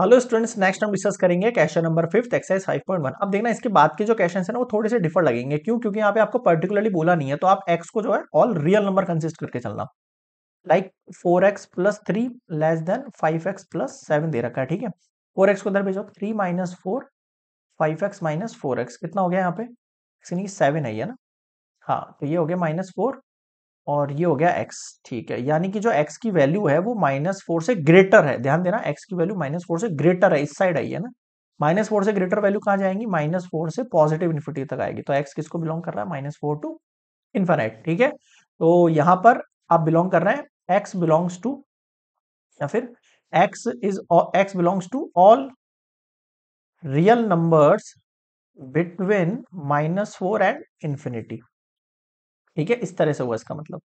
hello students next हम discuss करेंगे question number fifth exercise 5.1 अब देखना इसके बाद के जो क्वेश्चन है ना वो थोड़े से डिफर लगेंगे क्यों क्योंकि यहाँ पे आपको पर्टिकुलरली बोला नहीं है तो आप एक्स को जो है ऑल रियल नंबर कंसिस्ट करके चलना like four x plus three less than five x plus seven दे रखा है ठीक है फोर एक्स को उधर भेजो three minus four five x minus four x कितना हो गया यहाँ पे सेवन है ये ना हाँ तो ये हो गया माइनस फोर और ये हो गया x ठीक है यानी कि जो x की वैल्यू है वो माइनस फोर से ग्रेटर है ध्यान देना x की वैल्यू माइनस फोर से ग्रेटर है इस साइड आई है ना माइनस फोर से ग्रेटर वैल्यू कहाँ जाएंगी माइनस फोर से पॉजिटिव इन्फिनिटी तक आएगी तो x किसको बिलोंग कर रहा है माइनस फोर टू इन्फाइट ठीक है तो यहाँ पर आप बिलोंग कर रहे हैं एक्स बिलोंग्स टू या फिर x is x belongs to all real numbers between minus four and infinity ठीक है इस तरह से हुआ इसका मतलब